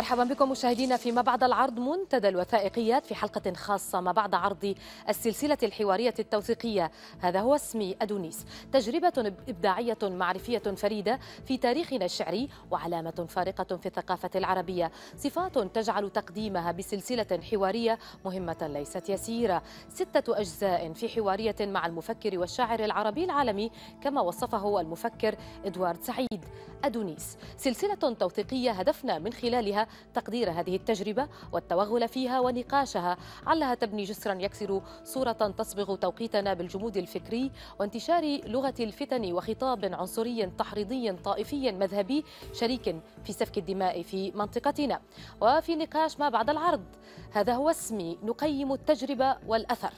مرحبا بكم مشاهدينا في ما بعد العرض منتدى الوثائقيات في حلقة خاصة ما بعد عرض السلسلة الحوارية التوثيقية هذا هو اسمي أدونيس تجربة إبداعية معرفية فريدة في تاريخنا الشعري وعلامة فارقة في الثقافة العربية صفات تجعل تقديمها بسلسلة حوارية مهمة ليست يسيرة ستة أجزاء في حوارية مع المفكر والشاعر العربي العالمي كما وصفه المفكر إدوارد سعيد أدونيس سلسلة توثيقية هدفنا من خلالها تقدير هذه التجربة والتوغل فيها ونقاشها علها تبني جسرا يكسر صورة تصبغ توقيتنا بالجمود الفكري وانتشار لغة الفتن وخطاب عنصري تحريضي طائفي مذهبي شريك في سفك الدماء في منطقتنا وفي نقاش ما بعد العرض هذا هو اسمي نقيم التجربة والأثر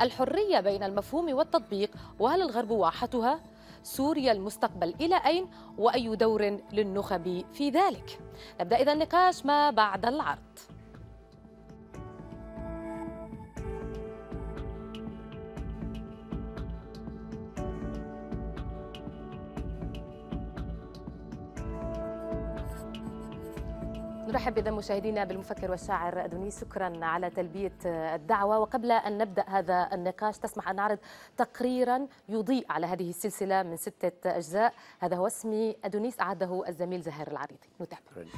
الحرية بين المفهوم والتطبيق وهل الغرب واحتها سوريا المستقبل إلى أين وأي دور للنخب في ذلك نبدأ إذا النقاش ما بعد العرض نرحب إذا مشاهدينا بالمفكر والشاعر أدونيس شكرا على تلبية الدعوة وقبل أن نبدأ هذا النقاش تسمح أن نعرض تقريرا يضيء على هذه السلسلة من ستة أجزاء هذا هو اسمي أدونيس أعده الزميل زهير العريضي نتابع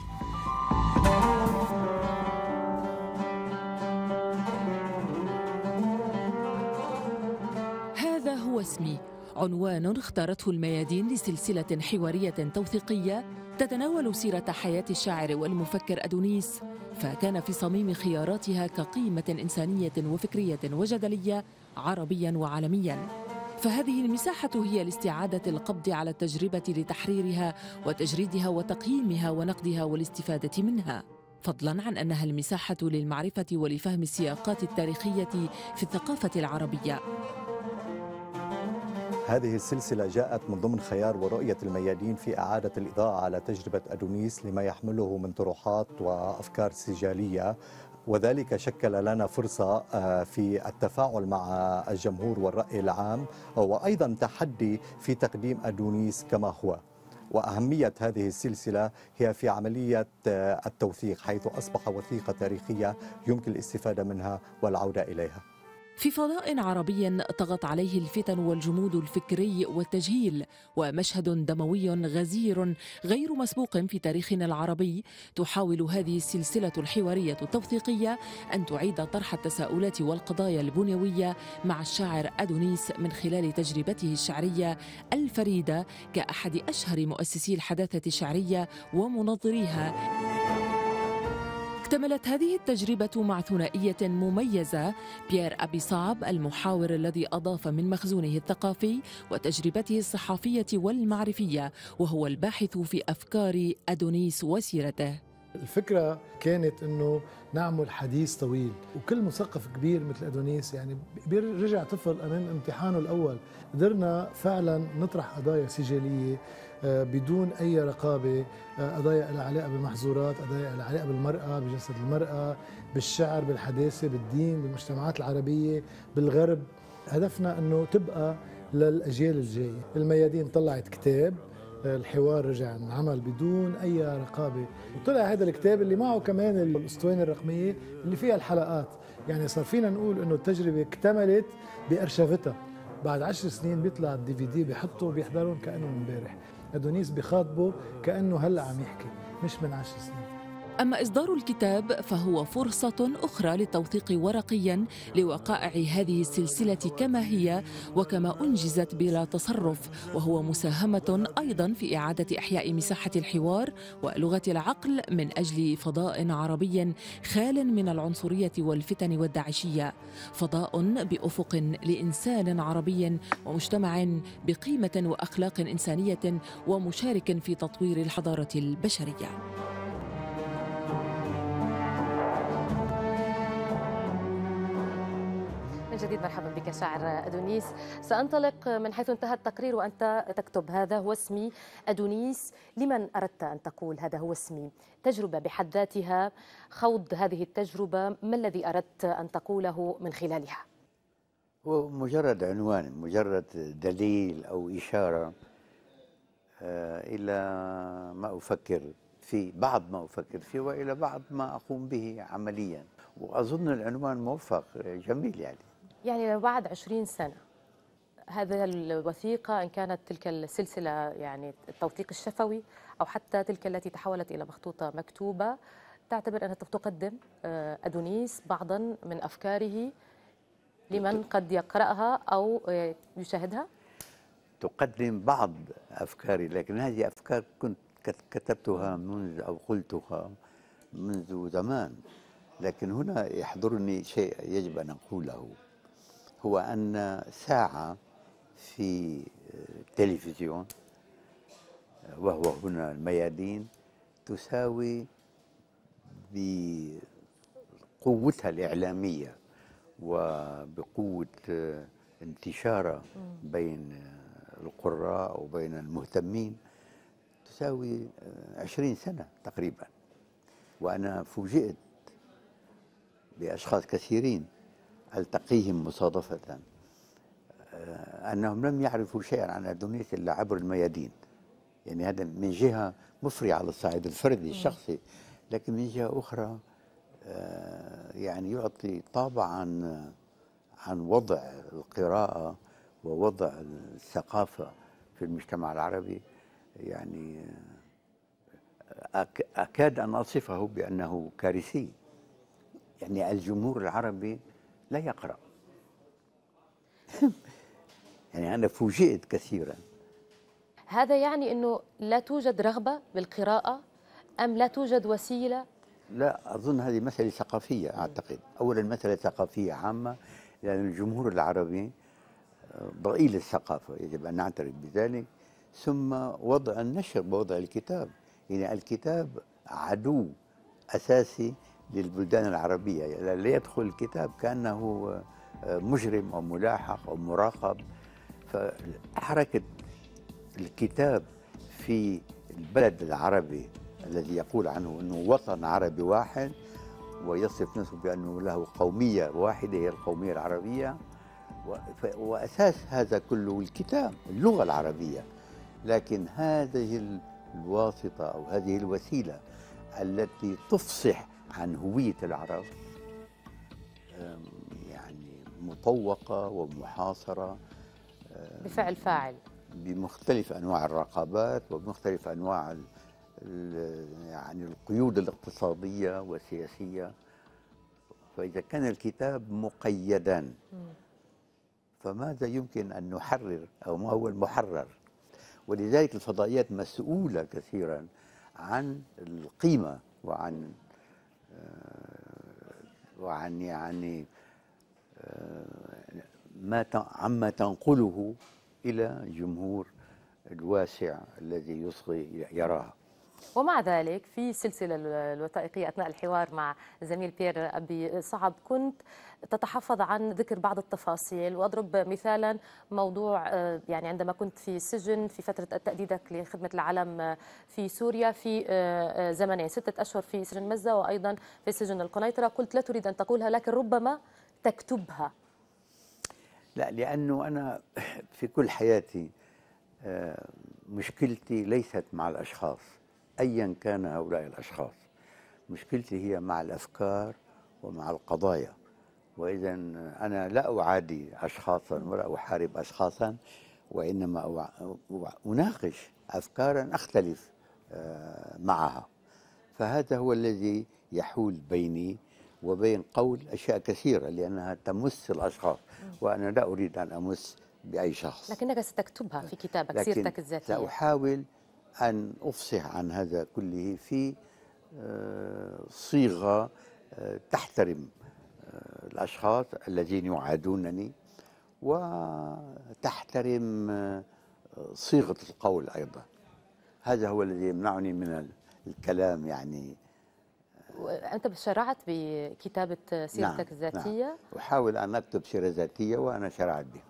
هذا هو اسمي عنوان اختارته الميادين لسلسلة حوارية توثيقية تتناول سيرة حياة الشاعر والمفكر أدونيس فكان في صميم خياراتها كقيمة إنسانية وفكرية وجدلية عربيا وعالميا فهذه المساحة هي لاستعادة القبض على التجربة لتحريرها وتجريدها وتقييمها ونقدها والاستفادة منها فضلا عن أنها المساحة للمعرفة ولفهم السياقات التاريخية في الثقافة العربية هذه السلسلة جاءت من ضمن خيار ورؤية الميادين في إعادة الإضاءة على تجربة أدونيس لما يحمله من طروحات وأفكار سجالية وذلك شكل لنا فرصة آه، في التفاعل مع الجمهور والرأي العام وأيضا تحدي في تقديم أدونيس كما هو وأهمية هذه السلسلة هي في عملية آه، التوثيق حيث أصبح وثيقة تاريخية يمكن الاستفادة منها والعودة إليها في فضاء عربي طغت عليه الفتن والجمود الفكري والتجهيل ومشهد دموي غزير غير مسبوق في تاريخنا العربي تحاول هذه السلسله الحواريه التوثيقيه ان تعيد طرح التساؤلات والقضايا البنيويه مع الشاعر ادونيس من خلال تجربته الشعريه الفريده كاحد اشهر مؤسسي الحداثه الشعريه ومنظريها اكتملت هذه التجربة مع ثنائية مميزة بيير أبي صعب المحاور الذي أضاف من مخزونه الثقافي وتجربته الصحافية والمعرفية وهو الباحث في أفكار أدونيس وسيرته الفكرة كانت أنه نعمل حديث طويل وكل مثقف كبير مثل أدونيس يعني رجع طفل أمام امتحانه الأول قدرنا فعلا نطرح قضايا سجالية آه، بدون اي رقابه آه، قضايا العلاقه بالمحظورات قضايا العلاقه بالمراه بجسد المراه بالشعر بالحداثه بالدين بالمجتمعات العربيه بالغرب هدفنا انه تبقى للاجيال الجايه الميادين طلعت كتاب آه، الحوار رجع انعمل بدون اي رقابه وطلع هذا الكتاب اللي معه كمان الاسطوانه الرقميه اللي فيها الحلقات يعني صار فينا نقول انه التجربه اكتملت بارشفتها بعد عشر سنين بيطلع الدي في دي بحطه وبيحضرهم كانه امبارح ادونيس بخاطبه كانه هلا عم يحكي مش من عشر سنين أما إصدار الكتاب فهو فرصة أخرى للتوثيق ورقيا لوقائع هذه السلسلة كما هي وكما أنجزت بلا تصرف وهو مساهمة أيضا في إعادة إحياء مساحة الحوار ولغة العقل من أجل فضاء عربي خال من العنصرية والفتن والداعشية فضاء بأفق لإنسان عربي ومجتمع بقيمة وأخلاق إنسانية ومشارك في تطوير الحضارة البشرية من جديد مرحبا بك شاعر أدونيس سأنطلق من حيث انتهى التقرير وأنت تكتب هذا هو اسمي أدونيس لمن أردت أن تقول هذا هو اسمي تجربة بحد ذاتها خوض هذه التجربة ما الذي أردت أن تقوله من خلالها هو مجرد عنوان مجرد دليل أو إشارة آه، إلى ما أفكر في بعض ما أفكر فيه وإلى بعض ما أقوم به عملياً وأظن العنوان موفق جميل يعني يعني لو بعد 20 سنة هذا الوثيقة إن كانت تلك السلسلة يعني التوثيق الشفوي أو حتى تلك التي تحولت إلى مخطوطة مكتوبة تعتبر أنها تقدم آه، أدونيس بعضا من أفكاره لمن قد يقرأها أو يشاهدها؟ تقدم بعض أفكاري لكن هذه أفكار كنت كتبتها منذ أو قلتها منذ زمان لكن هنا يحضرني شيء يجب أن أقوله هو أن ساعة في التلفزيون وهو هنا الميادين تساوي بقوتها الإعلامية وبقوة انتشارها بين القراء وبين المهتمين تساوي عشرين سنة تقريبا وأنا فوجئت بأشخاص كثيرين ألتقيهم مصادفة آه، أنهم لم يعرفوا شيئا عن أدونيس إلا عبر الميادين يعني هذا من جهة مفري على الصعيد الفردي الشخصي لكن من جهة أخرى آه، يعني يعطي طابعا عن وضع القراءة ووضع الثقافة في المجتمع العربي يعني آه، أكاد أن أصفه بأنه كارثي يعني الجمهور العربي لا يقرأ يعني أنا فوجئت كثيرا هذا يعني أنه لا توجد رغبة بالقراءة أم لا توجد وسيلة لا أظن هذه مسألة ثقافية أعتقد أولا مسألة ثقافية عامة لأن الجمهور العربي آه، ضئيل الثقافة يجب أن نعترف بذلك ثم وضع النشر بوضع الكتاب يعني الكتاب عدو أساسي للبلدان العربية اللي يدخل الكتاب كأنه آه، مجرم أو ملاحق أو مراقب فحركة الكتاب في البلد العربي الذي يقول عنه أنه وطن عربي واحد ويصف نفسه بأنه له قومية واحدة هي القومية العربية وأساس هذا كله الكتاب اللغة العربية لكن هذه الواسطة أو هذه الوسيلة التي تفصح عن هوية العرب يعني مطوقة ومحاصرة بفعل فاعل بمختلف أنواع الرقابات وبمختلف أنواع يعني القيود الاقتصادية والسياسية فإذا كان الكتاب مقيدا فماذا يمكن أن نحرر أو ما هو المحرر ولذلك الفضائيات مسؤولة كثيرا عن القيمة وعن وعن يعني آه، ما عما تنقله الى جمهور الواسع الذي يصغي يراها ومع ذلك في سلسلة الوثائقية أثناء الحوار مع زميل بيير أبي صعب كنت تتحفظ عن ذكر بعض التفاصيل وأضرب مثالا موضوع آه، يعني عندما كنت في السجن في فترة تأديدك لخدمة العلم في سوريا في آه، آه، زمنين ستة أشهر في سجن مزة وأيضا في سجن القنيطرة قلت لا تريد أن تقولها لكن ربما تكتبها لا لأنه أنا في كل حياتي مشكلتي ليست مع الأشخاص أيا كان هؤلاء الأشخاص مشكلتي هي مع الأفكار ومع القضايا وإذا أنا لا أعادي أشخاصا ولا أحارب أشخاصا وإنما أناقش أفكارا أختلف آه، معها فهذا هو الذي يحول بيني وبين قول أشياء كثيرة لأنها تمس الأشخاص وأنا لا أريد أن أمس بأي شخص لكنك ستكتبها في كتابك سيرتك الذاتية سأحاول أن أفصح عن هذا كله في آه، صيغة آه، تحترم آه، الأشخاص الذين يعادونني وتحترم صيغة القول أيضا هذا هو الذي يمنعني من الكلام يعني أنت شرعت بكتابة سيرتك نعم،, نعم الذاتية؟ نعم أحاول أن أكتب سيرة ذاتية وأنا شرعت بها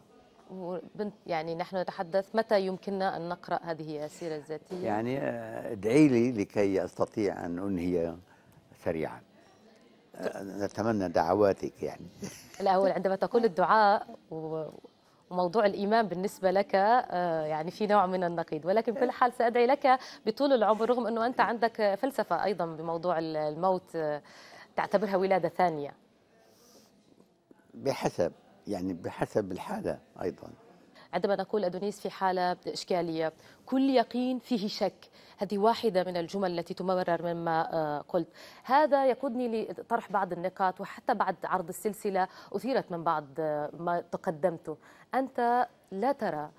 يعني نحن نتحدث متى يمكننا أن نقرأ هذه السيرة الذاتية يعني آه، ادعي لي لكي أستطيع أن أنهي سريعا آه، نتمنى دعواتك يعني الأول عندما تقول الدعاء وموضوع الإيمان بالنسبة لك آه، يعني في نوع من النقيض ولكن كل حال سأدعي لك بطول العمر رغم أنه أنت عندك فلسفة أيضا بموضوع الموت تعتبرها ولادة ثانية بحسب يعني بحسب الحالة أيضا عندما نقول أدونيس في حالة إشكالية كل يقين فيه شك هذه واحدة من الجمل التي تمرر مما آه، قلت هذا يقودني لطرح بعض النقاط وحتى بعد عرض السلسلة أثيرت من بعض آه، ما تقدمته أنت لا ترى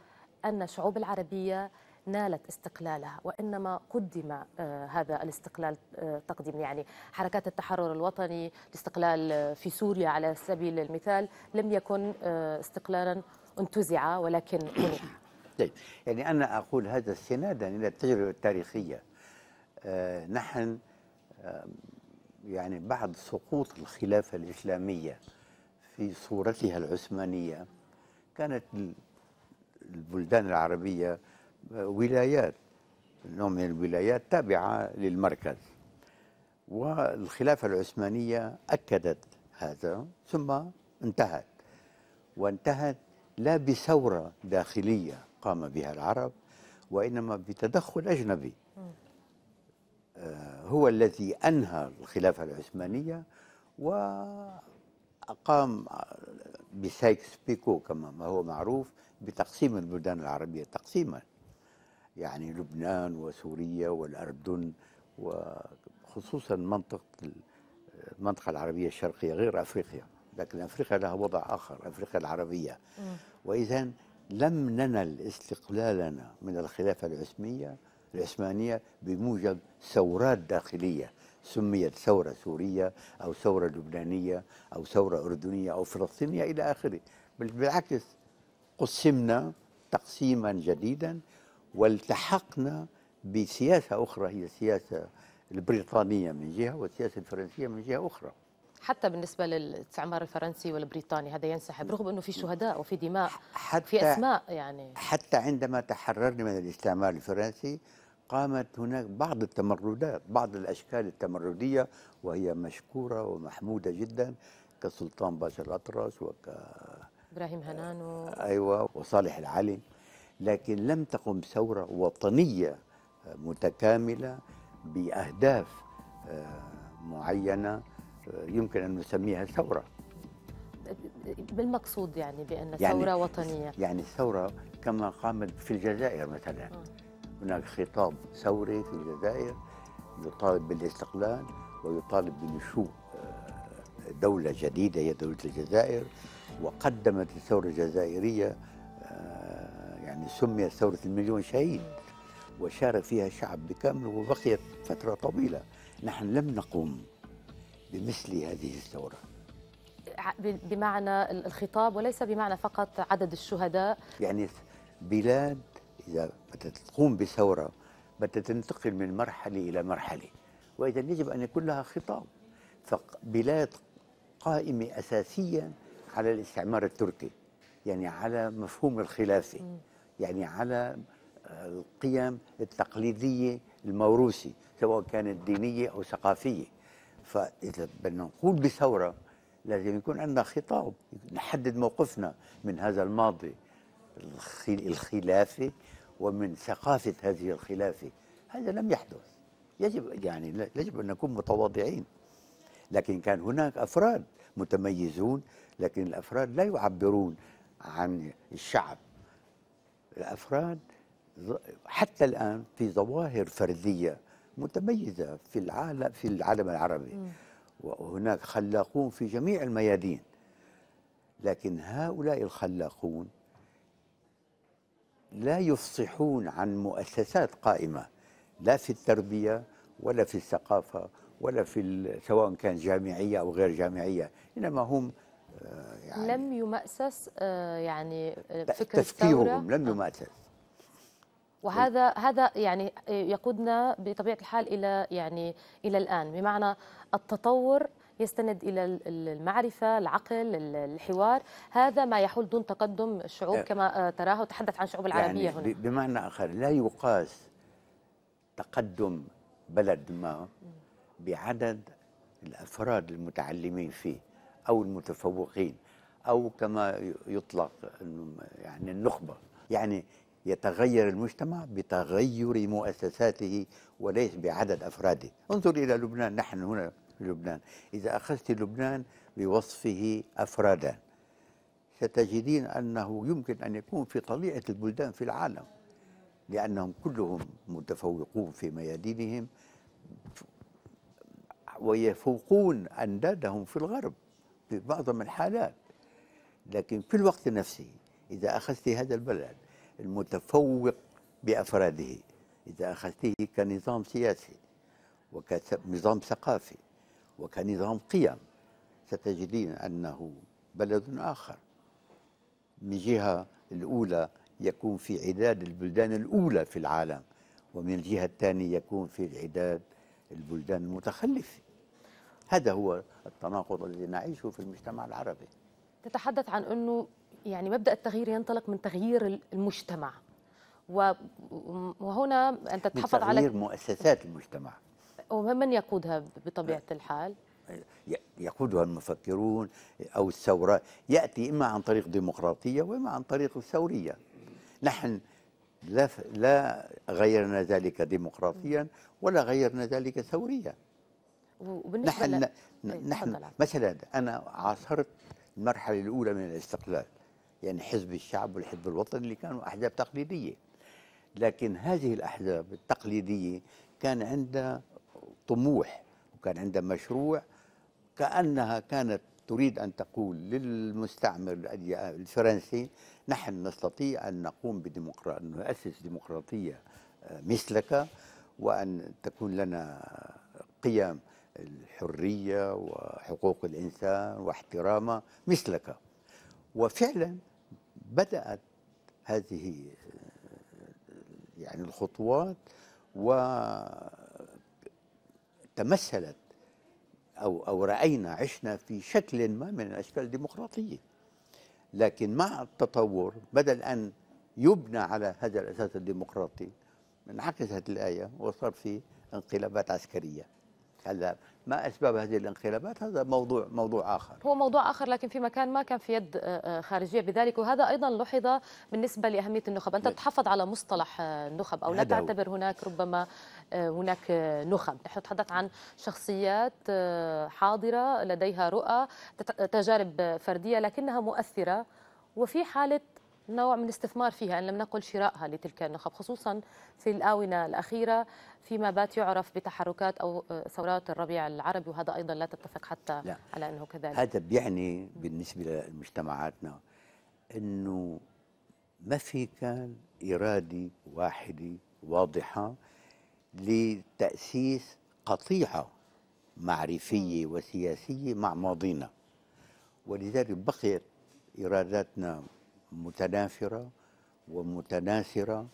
أن الشعوب العربية نالت استقلالها وإنما قدم آه، هذا الاستقلال آه، تقديم يعني حركات التحرر الوطني الاستقلال آه، في سوريا على سبيل المثال لم يكن استقلالا انتزع ولكن منح طيب يعني أنا أقول هذا استنادا يعني إلى التجربة التاريخية نحن يعني بعد سقوط الخلافة الإسلامية في صورتها العثمانية كانت البلدان العربية ولايات نوع من الولايات تابعة للمركز والخلافة العثمانية أكدت هذا ثم انتهت وانتهت لا بثورة داخلية قام بها العرب وإنما بتدخل أجنبي آه، هو الذي أنهى الخلافة العثمانية وقام بسايكس بيكو كما هو معروف بتقسيم البلدان العربية تقسيما يعني لبنان وسوريا والأردن وخصوصا منطقة المنطقة العربية الشرقية غير أفريقيا لكن أفريقيا لها وضع آخر أفريقيا العربية وإذا لم ننل استقلالنا من الخلافة العثمية العثمانية بموجب ثورات داخلية سميت ثورة سورية أو ثورة لبنانية أو ثورة أردنية أو فلسطينية إلى آخره بالعكس قسمنا تقسيما جديدا والتحقنا بسياسة أخرى هي السياسة البريطانية من جهة والسياسة الفرنسية من جهة أخرى حتى بالنسبة للاستعمار الفرنسي والبريطاني هذا ينسحب رغم أنه في شهداء وفي دماء حتى في أسماء يعني حتى عندما تحررنا من الاستعمار الفرنسي قامت هناك بعض التمردات بعض الأشكال التمردية وهي مشكورة ومحمودة جدا كسلطان باشا الأطرس وك إبراهيم هنانو أيوة وصالح العلي لكن لم تقم ثورة وطنية آه، متكاملة بأهداف آه، معينة آه، يمكن أن نسميها ثورة بالمقصود يعني بأن يعني ثورة وطنية يعني الثورة كما قامت في الجزائر مثلا هناك خطاب ثوري في الجزائر يطالب بالاستقلال ويطالب بنشوء دولة جديدة هي دولة الجزائر وقدمت الثورة الجزائرية يعني سميت ثورة المليون شهيد وشارك فيها الشعب بكامله وبقيت فترة طويلة نحن لم نقم بمثل هذه الثورة بمعنى الخطاب وليس بمعنى فقط عدد الشهداء يعني بلاد إذا تقوم بثورة بدها تنتقل من مرحلة إلى مرحلة وإذا يجب أن يكون لها خطاب فبلاد قائمة أساسيا على الاستعمار التركي يعني على مفهوم الخلافة م. يعني على آه، القيم التقليدية الموروثة سواء كانت دينية أو ثقافية فإذا بدنا نقول بثورة لازم يكون عندنا خطاب نحدد موقفنا من هذا الماضي الخلافي ومن ثقافة هذه الخلافة هذا لم يحدث يجب يعني يجب أن نكون متواضعين لكن كان هناك أفراد متميزون لكن الأفراد لا يعبرون عن الشعب الافراد حتى الان في ظواهر فرديه متميزه في العالم في العالم العربي وهناك خلاقون في جميع الميادين لكن هؤلاء الخلاقون لا يفصحون عن مؤسسات قائمه لا في التربيه ولا في الثقافه ولا في سواء كان جامعيه او غير جامعيه انما هم آه، يعني لم يمأسس آه، يعني آه، فكر تفكيرهم لم يمأسس وهذا هذا يعني يقودنا بطبيعه الحال الى يعني الى الان بمعنى التطور يستند الى المعرفه، العقل، الحوار، هذا ما يحول دون تقدم الشعوب كما تراه وتحدث عن الشعوب العربيه يعني هنا. بمعنى اخر لا يقاس تقدم بلد ما بعدد الافراد المتعلمين فيه. أو المتفوقين أو كما يطلق يعني النخبة يعني يتغير المجتمع بتغير مؤسساته وليس بعدد أفراده انظر إلى لبنان نحن هنا في لبنان إذا أخذت لبنان بوصفه أفرادا ستجدين أنه يمكن أن يكون في طليعة البلدان في العالم لأنهم كلهم متفوقون في ميادينهم ويفوقون أندادهم في الغرب في معظم الحالات لكن في الوقت نفسه إذا أخذت هذا البلد المتفوق بأفراده إذا أخذته كنظام سياسي وكنظام ثقافي وكنظام قيم ستجدين أنه بلد آخر من جهة الأولى يكون في عداد البلدان الأولى في العالم ومن الجهة الثانية يكون في عداد البلدان المتخلفة هذا هو التناقض الذي نعيشه في المجتمع العربي تتحدث عن أنه يعني مبدأ التغيير ينطلق من تغيير المجتمع وهنا أنت تحافظ على تغيير مؤسسات المجتمع ومن يقودها بطبيعة الحال؟ يقودها المفكرون أو الثورة يأتي إما عن طريق ديمقراطية وإما عن طريق الثوريه نحن لا لا غيرنا ذلك ديمقراطيا ولا غيرنا ذلك ثوريا وبالنسبه نحن, ل... إيه، نحن مثلا انا عاصرت المرحله الاولى من الاستقلال يعني حزب الشعب والحزب الوطني اللي كانوا احزاب تقليديه لكن هذه الاحزاب التقليديه كان عندها طموح وكان عندها مشروع كانها كانت تريد ان تقول للمستعمر الفرنسي نحن نستطيع ان نقوم بديمقراطيه نؤسس ديمقراطيه آه، مثلك وان تكون لنا قيم الحرية وحقوق الإنسان واحترامه مثلك وفعلا بدأت هذه يعني الخطوات وتمثلت أو أو رأينا عشنا في شكل ما من الأشكال الديمقراطية لكن مع التطور بدل أن يبنى على هذا الأساس الديمقراطي انعكست الآية وصار في انقلابات عسكرية كذاب ما اسباب هذه الانقلابات هذا موضوع موضوع اخر هو موضوع اخر لكن في مكان ما كان في يد آه، آه، خارجيه بذلك وهذا ايضا لحظ بالنسبه لاهميه النخب انت تحفظ على مصطلح النخب آه، او لا تعتبر هناك ربما هناك نخب نحن نتحدث عن شخصيات حاضره لديها رؤى تجارب فرديه لكنها مؤثره وفي حاله نوع من الاستثمار فيها ان لم نقل شرائها لتلك النخب خصوصا في الاونه الاخيره فيما بات يعرف بتحركات او آه، ثورات الربيع العربي وهذا ايضا لا تتفق حتى لا. على انه كذلك هذا بيعني بالنسبه لمجتمعاتنا انه ما في كان اراده واحده واضحه لتاسيس قطيعه معرفيه وسياسيه مع ماضينا ولذلك بقيت ايراداتنا متنافرة ومتناثرة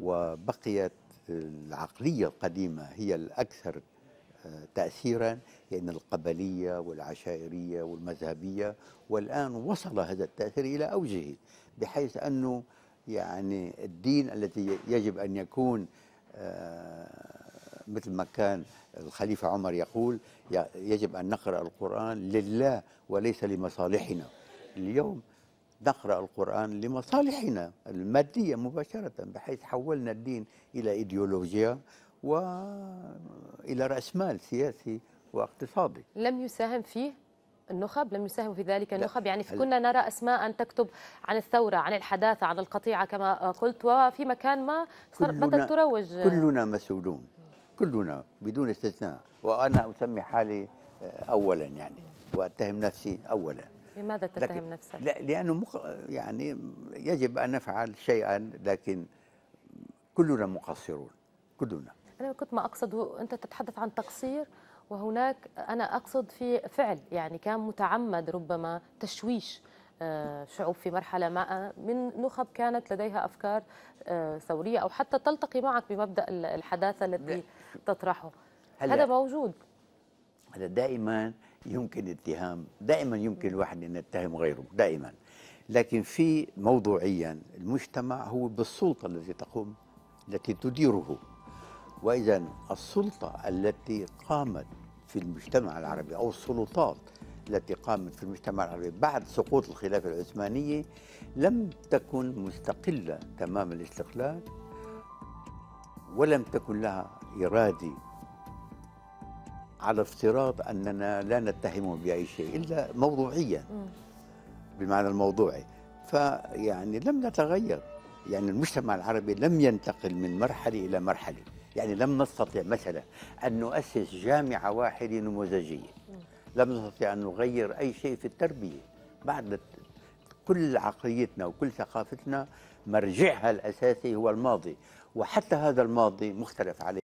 وبقيت العقلية القديمة هي الأكثر آه، تأثيرا لأن القبلية والعشائرية والمذهبية والآن وصل هذا التأثير إلى أوجه بحيث أنه يعني الدين الذي يجب أن يكون آه، مثل ما كان الخليفة عمر يقول يجب أن نقرأ القرآن لله وليس لمصالحنا اليوم نقرأ القرآن لمصالحنا المادية مباشرة بحيث حولنا الدين إلى إيديولوجيا وإلى رأس مال سياسي واقتصادي لم يساهم فيه النخب لم يساهموا في ذلك النخب يعني كنا نرى أسماء تكتب عن الثورة عن الحداثة عن القطيعة كما قلت وفي مكان ما بدأت تروج كلنا مسؤولون كلنا بدون استثناء وأنا أسمي حالي آه، أولا يعني وأتهم نفسي أولا لماذا تتهم نفسك؟ لا لأنه مخ... يعني يجب أن نفعل شيئا لكن كلنا مقصرون كلنا أنا كنت ما أقصد أنت تتحدث عن تقصير وهناك أنا أقصد في فعل يعني كان متعمد ربما تشويش آه، شعوب في مرحلة ما آه، من نخب كانت لديها أفكار آه، ثورية أو حتى تلتقي معك بمبدأ الحداثة التي تطرحه هذا موجود هذا دائما يمكن اتهام دائما يمكن الواحد أن يتهم غيره دائما لكن في موضوعيا المجتمع هو بالسلطة التي تقوم التي تديره وإذا السلطة التي قامت في المجتمع العربي أو السلطات التي قامت في المجتمع العربي بعد سقوط الخلافة العثمانية لم تكن مستقلة تمام الاستقلال ولم تكن لها إرادة على افتراض أننا لا نتهم بأي شيء إلا موضوعيا بالمعنى الموضوعي فيعني لم نتغير يعني المجتمع العربي لم ينتقل من مرحلة إلى مرحلة يعني لم نستطع مثلا أن نؤسس جامعة واحدة نموذجية لم نستطع أن نغير أي شيء في التربية بعد كل عقليتنا وكل ثقافتنا مرجعها الأساسي هو الماضي وحتى هذا الماضي مختلف عليه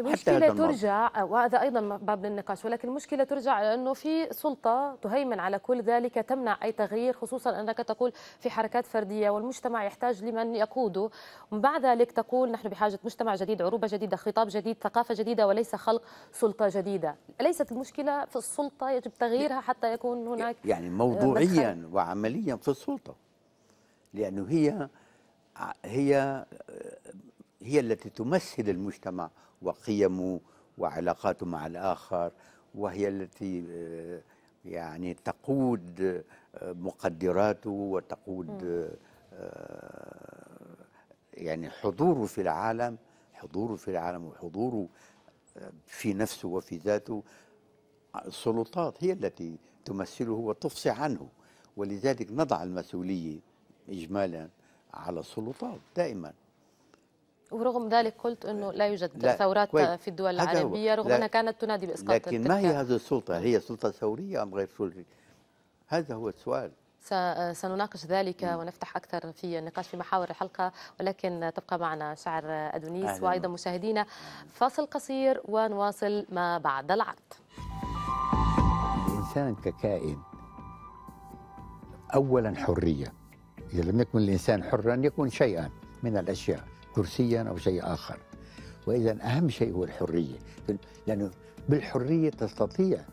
المشكلة ترجع وهذا أيضا باب للنقاش ولكن المشكلة ترجع لأنه أنه في سلطة تهيمن على كل ذلك تمنع أي تغيير خصوصا أنك تقول في حركات فردية والمجتمع يحتاج لمن يقوده بعد ذلك تقول نحن بحاجة مجتمع جديد عروبة جديدة خطاب جديد ثقافة جديدة وليس خلق سلطة جديدة ليست المشكلة في السلطة يجب تغييرها حتى يكون هناك يعني آه، موضوعيا مدخل. وعمليا في السلطة لأنه هي هي آه، هي التي تمثل المجتمع وقيمه وعلاقاته مع الآخر وهي التي آه، يعني تقود آه، مقدراته وتقود آه، يعني حضوره في العالم حضوره في العالم وحضوره في نفسه وفي ذاته السلطات هي التي تمثله وتفصي عنه ولذلك نضع المسؤولية إجمالا على السلطات دائما ورغم ذلك قلت انه لا يوجد لا ثورات كوي. في الدول العربيه رغم انها كانت تنادي باسقاط لكن ما هي هذه السلطه؟ هي سلطه ثوريه ام غير ثوريه؟ هذا هو السؤال سنناقش ذلك ونفتح أكثر في النقاش في محاور الحلقة ولكن تبقى معنا شعر أدونيس وأيضا مشاهدينا فاصل قصير ونواصل ما بعد العرض الإنسان ككائن أولا حرية إذا لم يكن الإنسان حرا يكون شيئا من الأشياء كرسيا أو شيء آخر وإذا أهم شيء هو الحرية لأنه بالحرية تستطيع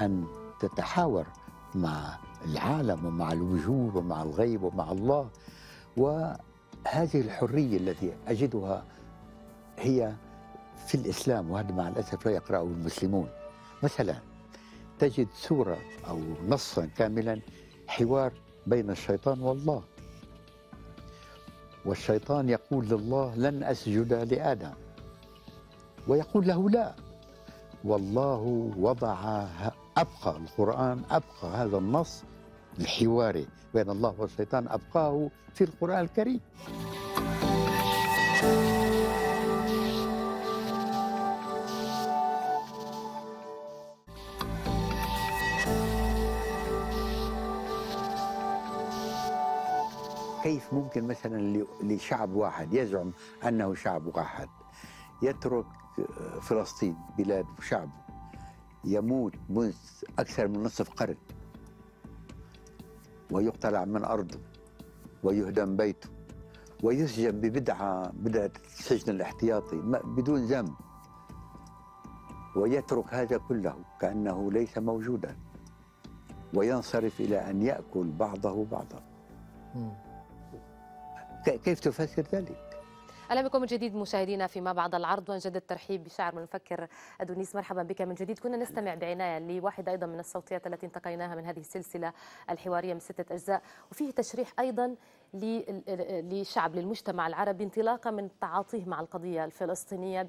أن تتحاور مع العالم ومع الوجود ومع الغيب ومع الله وهذه الحرية التي أجدها هي في الإسلام وهذا مع الأسف لا يقرأه المسلمون مثلا تجد سورة أو نصا كاملا حوار بين الشيطان والله والشيطان يقول لله لن أسجد لآدم ويقول له لا والله وضع أبقى القرآن أبقى هذا النص الحواري بين الله والشيطان أبقاه في القرآن الكريم كيف ممكن مثلا لشعب واحد يزعم انه شعب واحد يترك آه، فلسطين بلاد وشعب يموت منذ اكثر من نصف قرن ويقتلع من ارضه ويهدم بيته ويسجن ببدعه بدعه السجن الاحتياطي بدون ذنب ويترك هذا كله كانه ليس موجودا وينصرف الى ان ياكل بعضه بعضا. كيف تفسر ذلك؟ اهلا بكم من جديد مشاهدينا فيما بعد العرض ونجدد الترحيب بشاعر المفكر ادونيس مرحبا بك من جديد كنا نستمع بعنايه لواحد ايضا من الصوتيات التي انتقيناها من هذه السلسله الحواريه من سته اجزاء وفيه تشريح ايضا للشعب للمجتمع العربي انطلاقا من تعاطيه مع القضيه الفلسطينيه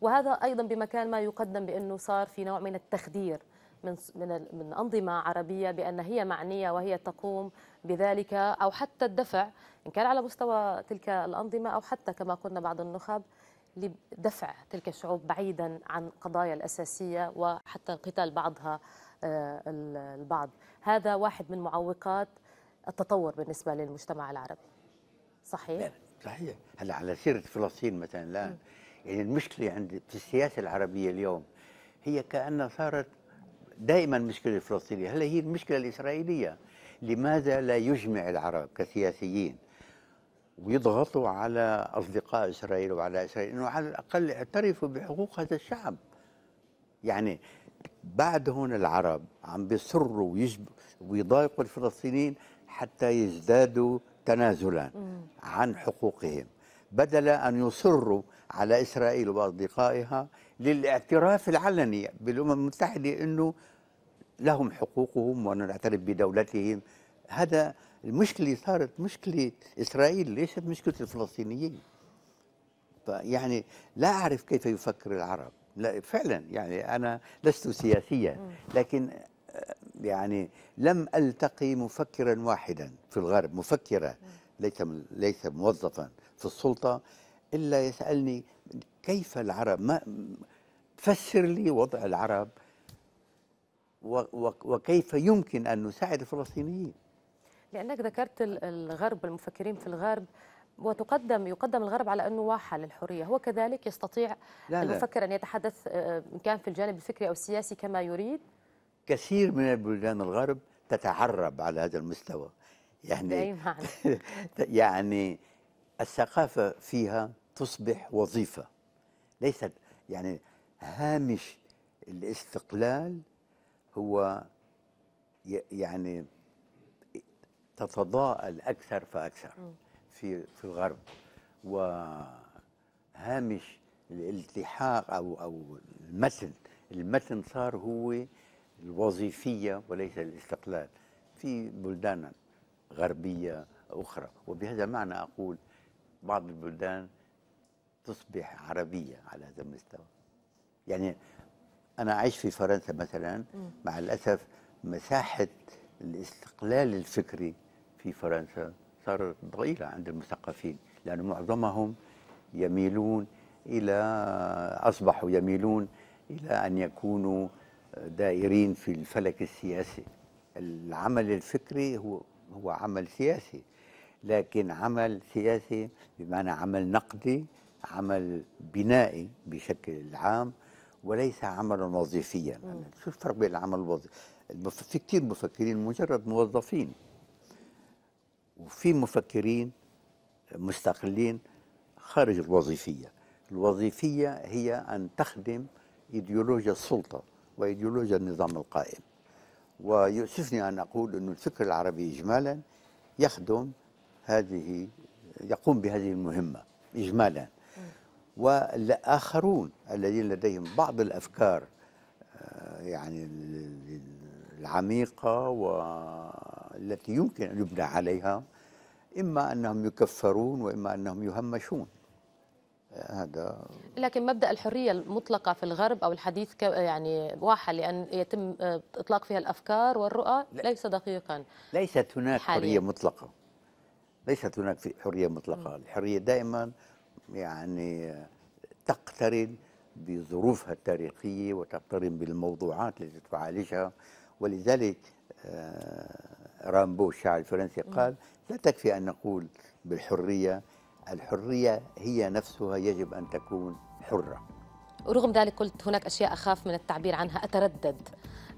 وهذا ايضا بمكان ما يقدم بانه صار في نوع من التخدير من من انظمه عربيه بان هي معنيه وهي تقوم بذلك أو حتى الدفع إن كان على مستوى تلك الأنظمة أو حتى كما قلنا بعض النخب لدفع تلك الشعوب بعيدا عن قضايا الأساسية وحتى قتال بعضها آه، البعض هذا واحد من معوقات التطور بالنسبة للمجتمع العربي صحيح؟ صحيح هلا على سيرة فلسطين مثلا الآن يعني المشكلة عند في السياسة العربية اليوم هي كأنها صارت دائما مشكلة فلسطينية هلا هي المشكلة الإسرائيلية لماذا لا يجمع العرب كسياسيين ويضغطوا على أصدقاء إسرائيل وعلى إسرائيل أنه على الأقل اعترفوا بحقوق هذا الشعب يعني بعد هون العرب عم بيصروا ويضايقوا الفلسطينيين حتى يزدادوا تنازلا عن حقوقهم بدل أن يصروا على إسرائيل وأصدقائها للاعتراف العلني بالأمم المتحدة أنه لهم حقوقهم ونعترف بدولتهم هذا المشكله صارت مشكله اسرائيل ليست مشكله الفلسطينيين يعني لا اعرف كيف يفكر العرب لا فعلا يعني انا لست سياسيا لكن آه، يعني لم التقي مفكرا واحدا في الغرب مفكرا ليس ليس موظفا في السلطه الا يسالني كيف العرب ما فسر لي وضع العرب وكيف يمكن أن نساعد الفلسطينيين لأنك ذكرت الغرب المفكرين في الغرب وتقدم يقدم الغرب على انه واحه للحريه، هو كذلك يستطيع لا المفكر لا. ان يتحدث آه، ان كان في الجانب الفكري او السياسي كما يريد؟ كثير من البلدان الغرب تتعرب على هذا المستوى. يعني يعني الثقافه فيها تصبح وظيفه ليست يعني هامش الاستقلال هو يعني تتضاءل اكثر فاكثر في في الغرب وهامش الالتحاق او او المتن المتن صار هو الوظيفيه وليس الاستقلال في بلدان غربيه اخرى وبهذا المعنى اقول بعض البلدان تصبح عربيه على هذا المستوى يعني انا عايش في فرنسا مثلا مع الاسف مساحه الاستقلال الفكري في فرنسا صارت ضئيله عند المثقفين لان معظمهم يميلون الى اصبحوا يميلون الى ان يكونوا دائرين في الفلك السياسي العمل الفكري هو هو عمل سياسي لكن عمل سياسي بمعنى عمل نقدي عمل بنائي بشكل عام وليس عملا وظيفيا يعني شو الفرق بين العمل الوظيفي في كثير مفكرين مجرد موظفين وفي مفكرين مستقلين خارج الوظيفية الوظيفية هي أن تخدم إيديولوجيا السلطة وإيديولوجيا النظام القائم ويؤسفني أن أقول أن الفكر العربي إجمالا يخدم هذه يقوم بهذه المهمة إجمالا والآخرون الذين لديهم بعض الأفكار آه، يعني العميقة والتي يمكن أن يبنى عليها إما أنهم يكفرون وإما أنهم يهمشون هذا لكن مبدا الحريه المطلقه في الغرب او الحديث يعني واحه لان يتم آه، اطلاق فيها الافكار والرؤى ليس دقيقا ليست هناك حريه مطلقه ليست هناك حريه مطلقه الحريه دائما يعني تقترن بظروفها التاريخية وتقترن بالموضوعات التي تعالجها ولذلك آه، رامبو الشاعر الفرنسي قال لا تكفي أن نقول بالحرية الحرية هي نفسها يجب أن تكون حرة ورغم ذلك قلت هناك أشياء أخاف من التعبير عنها أتردد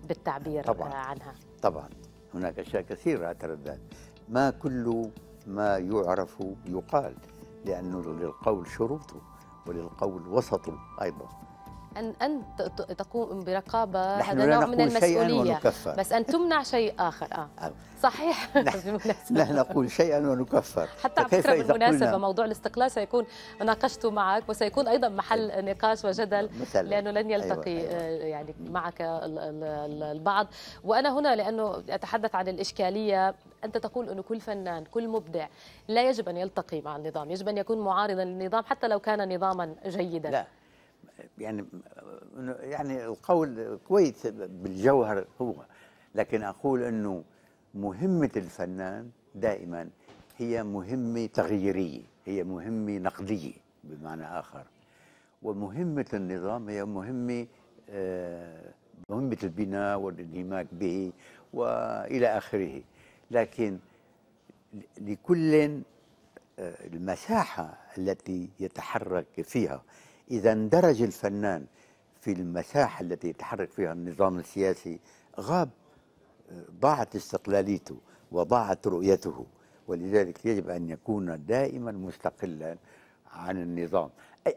بالتعبير آه، طبعاً عنها طبعا هناك أشياء كثيرة أتردد ما كل ما يعرف يقال لأنه للقول شروطه وللقول وسطه أيضا ان ان تقوم برقابه هذا نوع من المسؤوليه ونكفر. بس ان تمنع شيء اخر اه صحيح نحن نقول شيئا ونكفر حتى على فكره بالمناسبه موضوع الاستقلال سيكون ناقشته معك وسيكون ايضا محل أيوة. نقاش وجدل مثلا. لانه لن يلتقي أيوة. أيوة. آه، يعني معك البعض وانا هنا لانه اتحدث عن الاشكاليه انت تقول انه كل فنان كل مبدع لا يجب ان يلتقي مع النظام يجب ان يكون معارضا للنظام حتى لو كان نظاما جيدا لا. يعني يعني القول كويس بالجوهر هو لكن اقول انه مهمه الفنان دائما هي مهمه تغييريه هي مهمه نقديه بمعنى اخر ومهمه النظام هي مهمه آه، مهمه البناء والانهماك به والى اخره لكن لكل آه، المساحه التي يتحرك فيها إذا اندرج الفنان في المساحة التي يتحرك فيها النظام السياسي غاب آه، ضاعت استقلاليته وضاعت رؤيته ولذلك يجب أن يكون دائما مستقلا عن النظام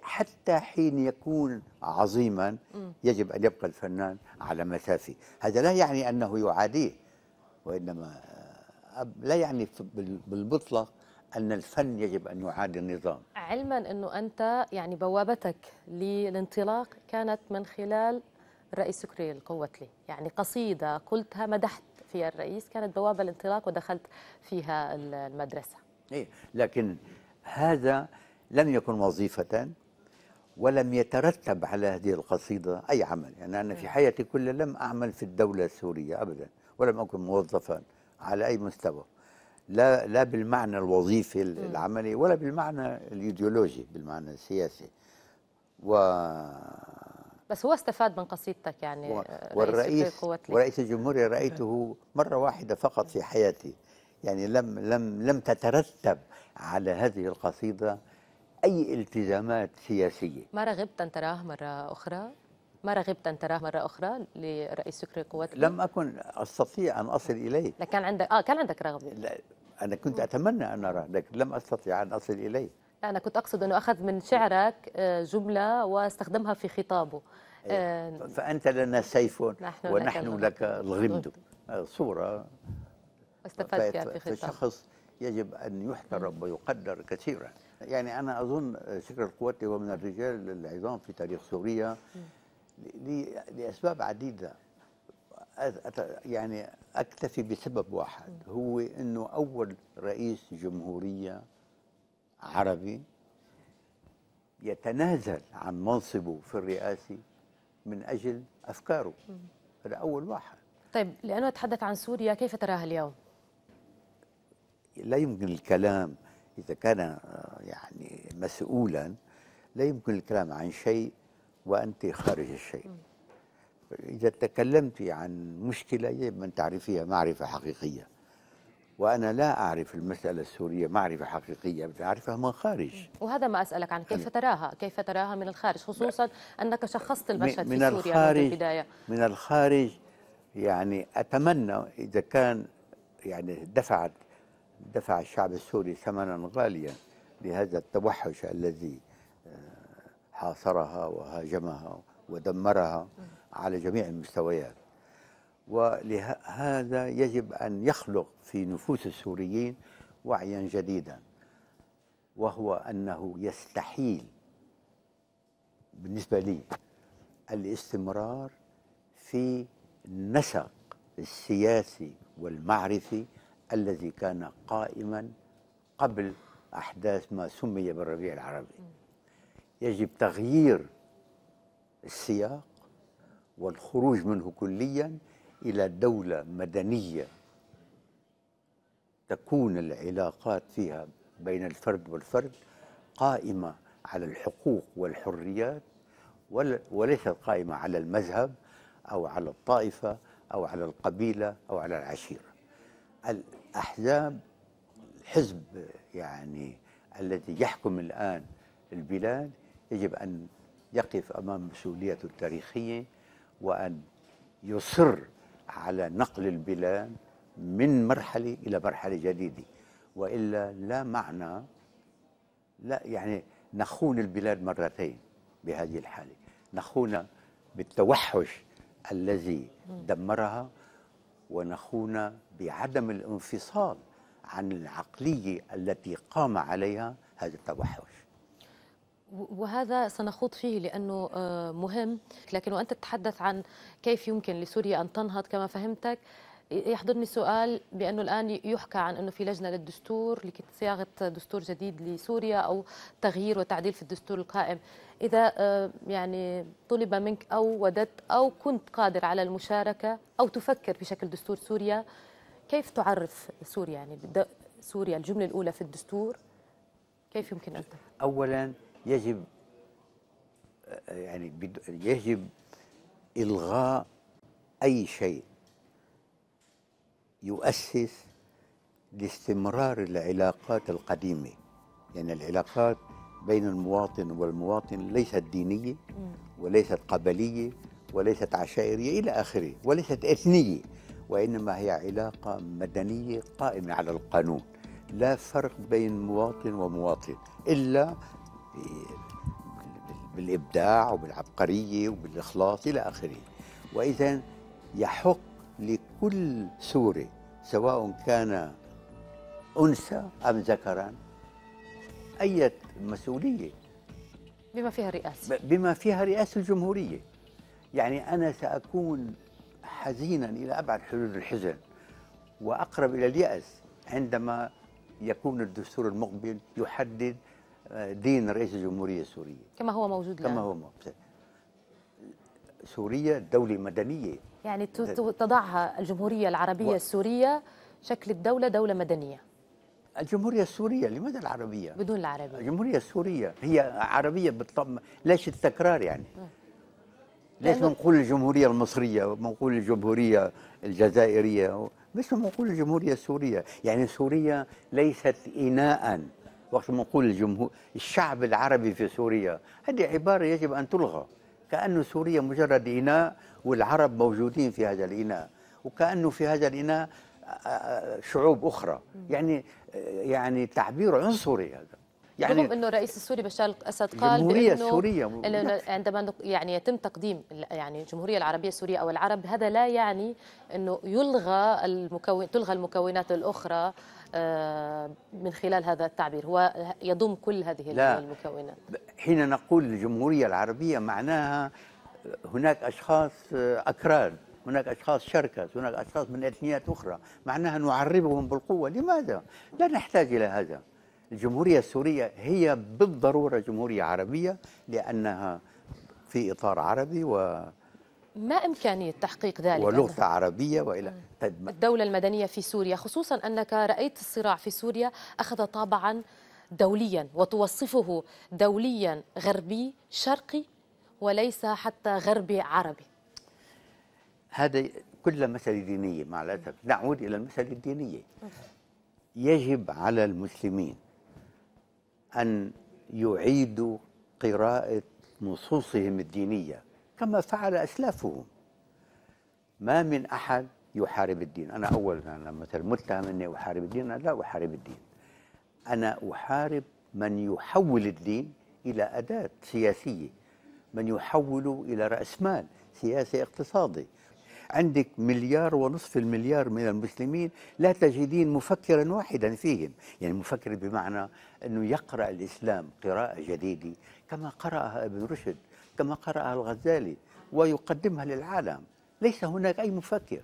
حتى حين يكون عظيما يجب أن يبقى الفنان على مسافه هذا لا يعني أنه يعاديه وإنما آه، لا يعني بالمطلق أن الفن يجب أن يعاد النظام علما أنه أنت يعني بوابتك للانطلاق كانت من خلال الرئيس سكري القوتلي يعني قصيدة قلتها مدحت فيها الرئيس كانت بوابة الانطلاق ودخلت فيها المدرسة إيه لكن هذا لم يكن وظيفة ولم يترتب على هذه القصيدة أي عمل يعني أنا في نعم. حياتي كلها لم أعمل في الدولة السورية أبدا ولم أكن موظفا على أي مستوى لا لا بالمعنى الوظيفي العملي ولا بالمعنى الايديولوجي بالمعنى السياسي و بس هو استفاد من قصيدتك يعني و... آه، والرئيس ورئيس الجمهورية رأيته مرة واحدة فقط في حياتي يعني لم لم لم تترتب على هذه القصيدة أي التزامات سياسية ما رغبت أن تراه مرة أخرى؟ ما رغبت أن تراه مرة أخرى لرئيس سكر القوات لم أكن أستطيع أن أصل إليه لكن عندك آه كان عندك رغبة لا أنا كنت أتمنى أن أراه لكن لم أستطيع أن أصل إليه لا أنا كنت أقصد أنه أخذ من شعرك آه، جملة واستخدمها في خطابه إيه، آه، فأنت لنا سيف نحن ونحن لك الغمد آه، صورة استفدت فيها يعني في خطاب فشخص يجب أن يحترم ويقدر كثيرا يعني أنا أظن شكر القوات هو من الرجال العظام في تاريخ سوريا لاسباب عديده يعني اكتفي بسبب واحد هو انه اول رئيس جمهوريه عربي يتنازل عن منصبه في الرئاسه من اجل افكاره هذا اول واحد طيب لانه اتحدث عن سوريا كيف تراها اليوم؟ لا يمكن الكلام اذا كان آه، يعني مسؤولا لا يمكن الكلام عن شيء وأنت خارج الشيء إذا تكلمت عن مشكلة يجب أن تعرفيها معرفة حقيقية وأنا لا أعرف المسألة السورية معرفة حقيقية أعرفها من خارج وهذا ما أسألك عنه كيف تراها كيف تراها من الخارج خصوصا أنك شخصت المشهد من في سوريا من البداية من الخارج يعني أتمنى إذا كان يعني دفعت دفع الشعب السوري ثمنا غاليا لهذا التوحش الذي حاصرها وهاجمها ودمرها على جميع المستويات ولهذا يجب أن يخلق في نفوس السوريين وعيا جديدا وهو أنه يستحيل بالنسبة لي الاستمرار في النسق السياسي والمعرفي الذي كان قائما قبل أحداث ما سمي بالربيع العربي يجب تغيير السياق والخروج منه كليا الى دوله مدنيه تكون العلاقات فيها بين الفرد والفرد قائمه على الحقوق والحريات وليست قائمه على المذهب او على الطائفه او على القبيله او على العشيره. الاحزاب الحزب يعني الذي يحكم الان البلاد يجب أن يقف أمام مسؤوليته التاريخية وأن يصر على نقل البلاد من مرحلة إلى مرحلة جديدة وإلا لا معنى لا يعني نخون البلاد مرتين بهذه الحالة نخون بالتوحش الذي دمرها ونخون بعدم الانفصال عن العقلية التي قام عليها هذا التوحش وهذا سنخوض فيه لأنه آه، مهم لكن وأنت تتحدث عن كيف يمكن لسوريا أن تنهض كما فهمتك يحضرني سؤال بأنه الآن يحكى عن أنه في لجنة للدستور لصياغة دستور جديد لسوريا أو تغيير وتعديل في الدستور القائم إذا آه، يعني طلب منك أو وددت أو كنت قادر على المشاركة أو تفكر بشكل دستور سوريا كيف تعرف سوريا يعني سوريا الجملة الأولى في الدستور كيف يمكن أن تعرف؟ أولا يجب يعني يجب إلغاء أي شيء يؤسس لاستمرار العلاقات القديمة يعني العلاقات بين المواطن والمواطن ليست دينية وليست قبلية وليست عشائرية إلى آخره وليست إثنية وإنما هي علاقة مدنية قائمة على القانون لا فرق بين مواطن ومواطن إلا بالابداع وبالعبقريه وبالاخلاص الى اخره واذا يحق لكل سوري سواء كان انثى ام ذكرا اي مسؤوليه بما فيها الرئاسه بما فيها رئاسه الجمهوريه يعني انا ساكون حزينا الى ابعد حدود الحزن واقرب الى الياس عندما يكون الدستور المقبل يحدد دين رئيس الجمهورية السورية كما هو موجود كما هو موجود سوريا دولة مدنية يعني تضعها الجمهورية العربية و... السورية شكل الدولة دولة مدنية الجمهورية السورية لماذا العربية؟ بدون العربية الجمهورية السورية هي عربية بالطبع ليش التكرار يعني؟ ليش ما نقول الجمهورية المصرية وما نقول الجمهورية الجزائرية ليش ما نقول الجمهورية السورية؟ يعني سوريا ليست إناءً وقت ما نقول الجمهور الشعب العربي في سوريا هذه عبارة يجب أن تلغى كأنه سوريا مجرد إناء والعرب موجودين في هذا الإناء وكأنه في هذا الإناء آه، آه، شعوب أخرى يعني آه، يعني تعبير عنصري هذا يعني رغم انه الرئيس السوري بشار الاسد قال الجمهوريه السوريه عندما يعني يتم تقديم يعني الجمهوريه العربيه السوريه او العرب هذا لا يعني انه يلغى المكون تلغى المكونات الاخرى آه، من خلال هذا التعبير هو يضم كل هذه لا المكونات حين نقول الجمهورية العربية معناها هناك أشخاص أكراد هناك أشخاص شركس هناك أشخاص من أثنيات أخرى معناها نعربهم بالقوة لماذا؟ لا نحتاج إلى هذا الجمهورية السورية هي بالضرورة جمهورية عربية لأنها في إطار عربي و ما إمكانية تحقيق ذلك ولغة عربية وإلى طيب الدولة المدنية في سوريا خصوصا أنك رأيت الصراع في سوريا أخذ طابعا دوليا وتوصفه دوليا غربي شرقي وليس حتى غربي عربي هذا كل مسألة دينية مع الأسف نعود إلى المسألة الدينية يجب على المسلمين أن يعيدوا قراءة نصوصهم الدينية كما فعل أسلافهم ما من أحد يحارب الدين أنا أولا لما متهم أني أحارب الدين أنا لا أحارب الدين أنا أحارب من يحول الدين إلى أداة سياسية من يحوله إلى رأس مال سياسي اقتصادي عندك مليار ونصف المليار من المسلمين لا تجدين مفكرا واحدا فيهم يعني مفكر بمعنى أنه يقرأ الإسلام قراءة جديدة كما قرأها ابن رشد كما قرأها الغزالي ويقدمها للعالم ليس هناك أي مفكر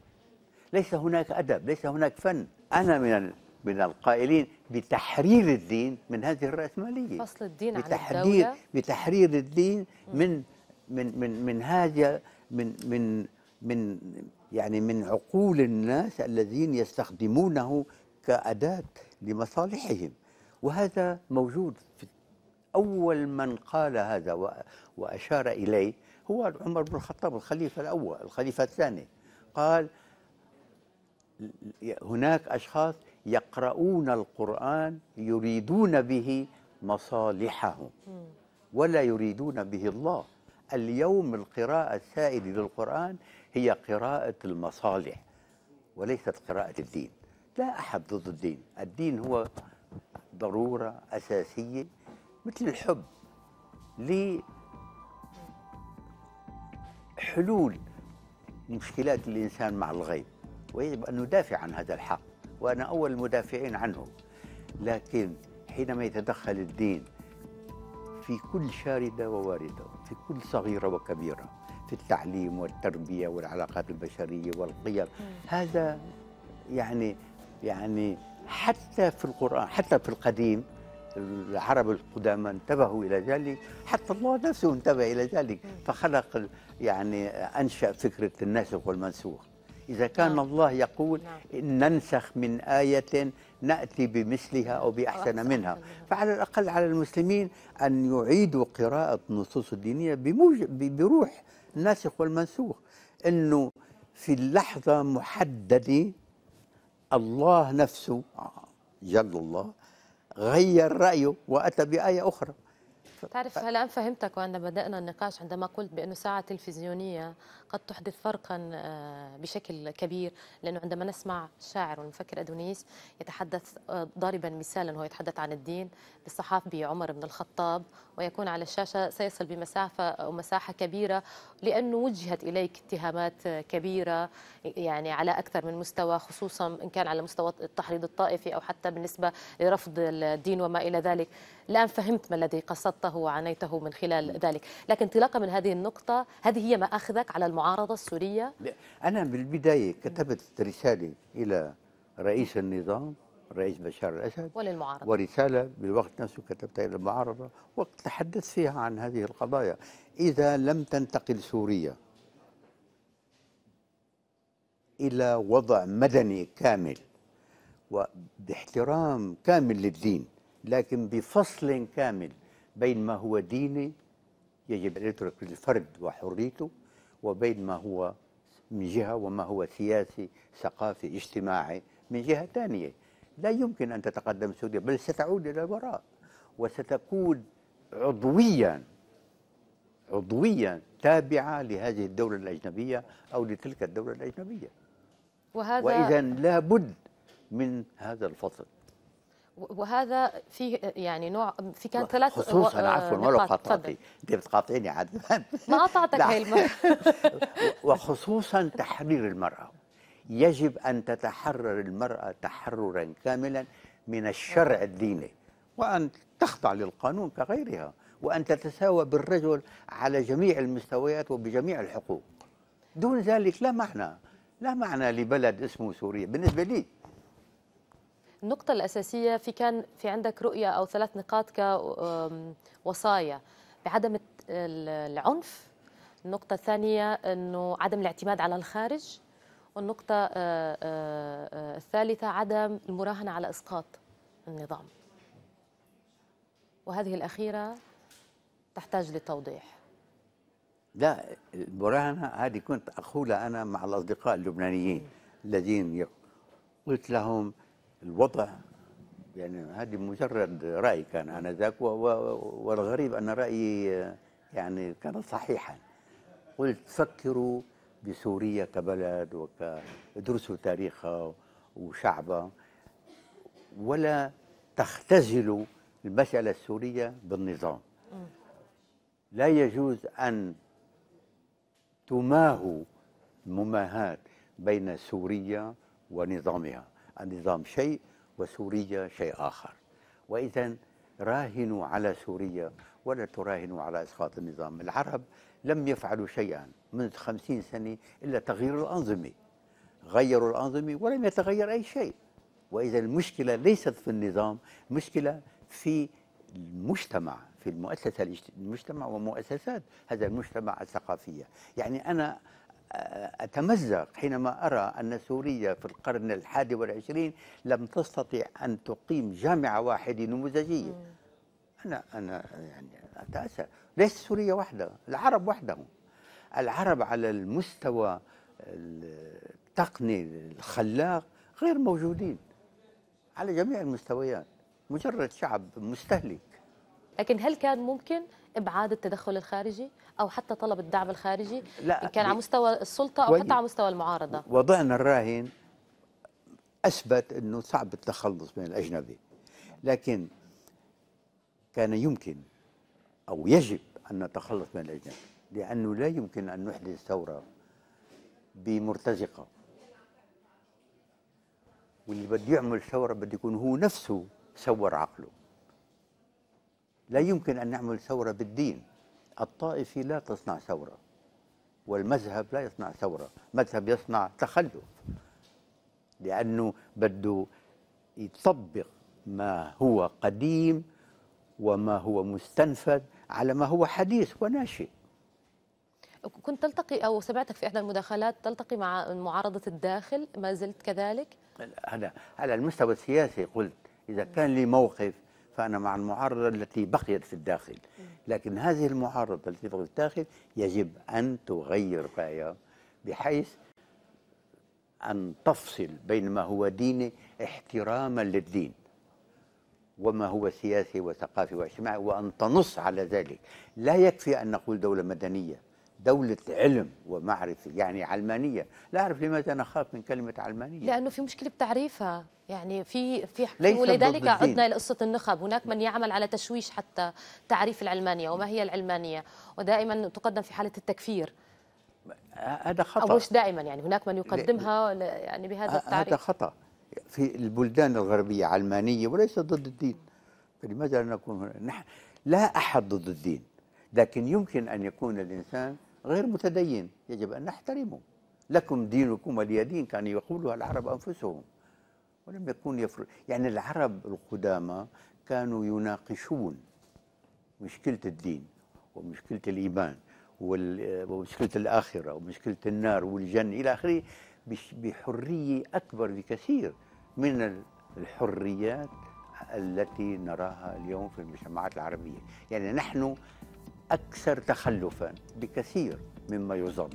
ليس هناك أدب ليس هناك فن أنا من من القائلين بتحرير الدين من هذه الرأسمالية فصل الدين بتحرير عن الدولة بتحرير الدين من من من من هذا من من من يعني من عقول الناس الذين يستخدمونه كأداة لمصالحهم وهذا موجود في أول من قال هذا وأشار إليه هو عمر بن الخطاب الخليفة الأول الخليفة الثاني قال هناك أشخاص يقرؤون القرآن يريدون به مصالحهم ولا يريدون به الله اليوم القراءة السائدة للقرآن هي قراءة المصالح وليست قراءة الدين لا أحد ضد الدين الدين هو ضرورة أساسية مثل الحب ل حلول مشكلات الإنسان مع الغيب ويجب أن ندافع عن هذا الحق وأنا أول المدافعين عنه لكن حينما يتدخل الدين في كل شاردة وواردة في كل صغيرة وكبيرة في التعليم والتربية والعلاقات البشرية والقيم هذا يعني يعني حتى في القرآن حتى في القديم العرب القدامى انتبهوا إلى ذلك حتى الله نفسه انتبه إلى ذلك فخلق يعني أنشأ فكرة الناسخ والمنسوخ إذا كان نعم. الله يقول نعم. ننسخ من آية نأتي بمثلها أو بأحسن منها فعلى الأقل على المسلمين أن يعيدوا قراءة النصوص الدينية بروح الناسخ والمنسوخ أنه في اللحظة محددة الله نفسه آه، جل الله غير رأيه وأتى بآية أخرى تعرف هلا فهمتك وأنا بدأنا النقاش عندما قلت بأنه ساعة تلفزيونية قد تحدث فرقا آه، بشكل كبير لأنه عندما نسمع شاعر والمفكر أدونيس يتحدث آه، ضاربا مثالا هو يتحدث عن الدين بالصحافي عمر بن الخطاب ويكون على الشاشة سيصل بمسافة أو مساحة كبيرة لأنه وجهت إليك اتهامات آه، كبيرة يعني على أكثر من مستوى خصوصا إن كان على مستوى التحريض الطائفي أو حتى بالنسبة لرفض الدين وما إلى ذلك الآن فهمت ما الذي قصدته وعانيته من خلال ذلك لكن انطلاقا من هذه النقطة هذه هي ما أخذك على الم المعارضة السورية؟ أنا بالبداية كتبت رسالة إلى رئيس النظام الرئيس بشار الأسد وللمعارضة ورسالة بالوقت نفسه كتبتها إلى المعارضة وتحدثت فيها عن هذه القضايا إذا لم تنتقل سوريا إلى وضع مدني كامل وباحترام كامل للدين لكن بفصل كامل بين ما هو ديني يجب أن يترك للفرد وحريته وبين ما هو من جهة وما هو سياسي ثقافي اجتماعي من جهة ثانية لا يمكن أن تتقدم سوريا بل ستعود إلى الوراء وستكون عضويا عضويا تابعة لهذه الدولة الأجنبية أو لتلك الدولة الأجنبية وهذا وإذا لابد من هذا الفصل وهذا فيه يعني نوع في كان ثلاث خصوصا عفوا عفوا آه، لو قطعتي انت بتقاطعيني عاد ما قطعتك هي وخصوصا تحرير المراه يجب ان تتحرر المراه تحررا كاملا من الشرع الديني وان تخضع للقانون كغيرها وان تتساوى بالرجل على جميع المستويات وبجميع الحقوق دون ذلك لا معنى لا معنى لبلد اسمه سوريا بالنسبه لي النقطة الأساسية في كان في عندك رؤية أو ثلاث نقاط كوصايا بعدم العنف النقطة الثانية أنه عدم الاعتماد على الخارج والنقطة الثالثة عدم المراهنة على إسقاط النظام وهذه الأخيرة تحتاج للتوضيح لا المراهنة هذه كنت أقولها أنا مع الأصدقاء اللبنانيين الذين قلت لهم الوضع يعني هذه مجرد رأي كان آنذاك والغريب أن رأيي يعني كان صحيحا قلت فكروا بسوريا كبلد وكدرسوا تاريخها وشعبها ولا تختزلوا المسألة السورية بالنظام لا يجوز أن تماهوا مماهات بين سوريا ونظامها النظام شيء وسوريا شيء آخر وإذا راهنوا على سوريا ولا تراهنوا على إسقاط النظام العرب لم يفعلوا شيئا منذ خمسين سنة إلا تغيير الأنظمة غيروا الأنظمة ولم يتغير أي شيء وإذا المشكلة ليست في النظام مشكلة في المجتمع في المؤسسة المجتمع ومؤسسات هذا المجتمع الثقافية يعني أنا أتمزق حينما أرى أن سوريا في القرن الحادي والعشرين لم تستطع أن تقيم جامعة واحدة نموذجية أنا أنا يعني أتأسف ليس سوريا وحدها العرب وحدهم العرب على المستوى التقني الخلاق غير موجودين على جميع المستويات مجرد شعب مستهلك لكن هل كان ممكن ابعاد التدخل الخارجي او حتى طلب الدعم الخارجي لا ان كان على مستوى السلطه او حتى على مستوى المعارضه وضعنا الراهن اثبت انه صعب التخلص من الاجنبي لكن كان يمكن او يجب ان نتخلص من الاجنبي لانه لا يمكن ان نحدث ثوره بمرتزقه واللي بده يعمل ثوره بده يكون هو نفسه صور عقله لا يمكن أن نعمل ثورة بالدين الطائفة لا تصنع ثورة والمذهب لا يصنع ثورة مذهب يصنع تخلف لأنه بده يطبق ما هو قديم وما هو مستنفذ على ما هو حديث وناشئ كنت تلتقي او سمعتك في احدى المداخلات تلتقي مع معارضه الداخل ما زلت كذلك؟ انا على المستوى السياسي قلت اذا كان لي موقف فأنا مع المعارضة التي بقيت في الداخل لكن هذه المعارضة التي بقيت في الداخل يجب أن تغير رأيها بحيث أن تفصل بين ما هو ديني احتراما للدين وما هو سياسي وثقافي واجتماعي وأن تنص على ذلك لا يكفي أن نقول دولة مدنية دولة علم ومعرفة يعني علمانية لا أعرف لماذا أنا خاف من كلمة علمانية لأنه في مشكلة بتعريفها يعني في في ولذلك عدنا الى قصه النخب، هناك من يعمل على تشويش حتى تعريف العلمانيه وما هي العلمانيه، ودائما تقدم في حاله التكفير. هذا خطا او مش دائما يعني هناك من يقدمها يعني بهذا التعريف هذا خطا في البلدان الغربيه علمانيه وليس ضد الدين فلماذا نكون نحن لا احد ضد الدين لكن يمكن ان يكون الانسان غير متدين يجب أن نحترمه لكم دينكم ولي دين كان يقولها العرب أنفسهم ولم يكون يفر يعني العرب القدامى كانوا يناقشون مشكلة الدين ومشكلة الإيمان ومشكلة الآخرة ومشكلة النار والجنة إلى آخره بحرية أكبر بكثير من الحريات التي نراها اليوم في المجتمعات العربية يعني نحن أكثر تخلفا بكثير مما يظن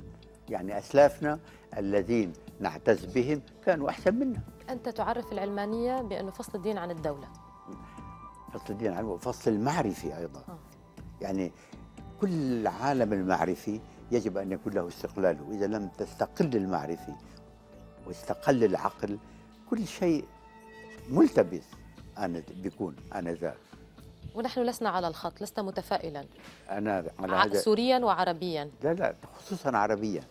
يعني أسلافنا الذين نعتز بهم كانوا أحسن منا أنت تعرف العلمانية بأنه فصل الدين عن الدولة فصل الدين عن فصل المعرفي أيضا آه. يعني كل العالم المعرفي يجب أن يكون له استقلاله إذا لم تستقل المعرفي واستقل العقل كل شيء ملتبس أنا بيكون آنذاك ونحن لسنا على الخط لست متفائلا أنا على هذا سوريا وعربيا لا لا خصوصا عربيا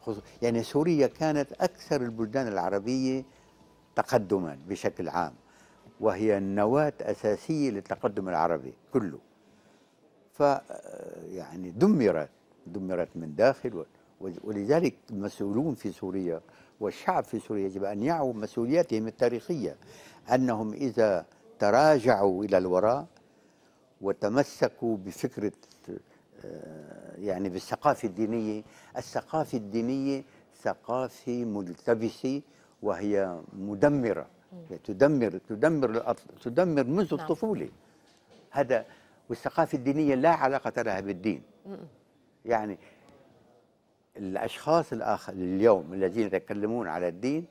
خصوص يعني سوريا كانت أكثر البلدان العربية تقدما بشكل عام وهي النواة أساسية للتقدم العربي كله ف يعني دمرت دمرت من داخل ولذلك المسؤولون في سوريا والشعب في سوريا يجب أن يعوا مسؤولياتهم التاريخية أنهم إذا تراجعوا إلى الوراء وتمسكوا بفكرة آه، يعني بالثقافة الدينية الثقافة الدينية ثقافة ملتبسة وهي مدمرة تدمر تدمر تدمر منذ الطفولة نعم. هذا والثقافة الدينية لا علاقة لها بالدين يعني الأشخاص الآخر اليوم الذين يتكلمون على الدين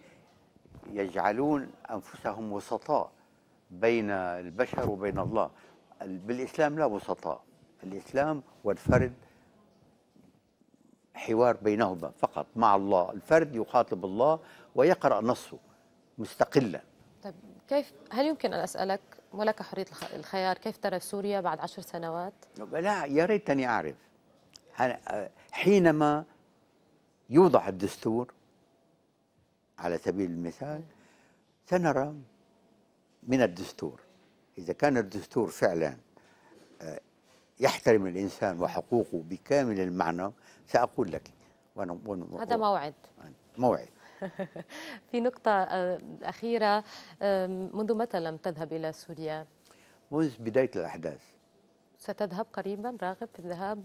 يجعلون أنفسهم وسطاء بين البشر وبين الله بالإسلام لا وسطاء الإسلام والفرد حوار بينهما فقط مع الله الفرد يخاطب الله ويقرأ نصه مستقلا طيب كيف هل يمكن أن أسألك ولك حرية الخيار كيف ترى سوريا بعد عشر سنوات؟ لا يا ريتني أعرف حينما يوضع الدستور على سبيل المثال سنرى من الدستور إذا كان الدستور فعلا آه، يحترم الإنسان وحقوقه بكامل المعنى سأقول لك وأنا هذا موعد موعد في نقطة آه، أخيرة منذ متى لم تذهب إلى سوريا؟ منذ بداية الأحداث ستذهب قريبا راغب في الذهاب؟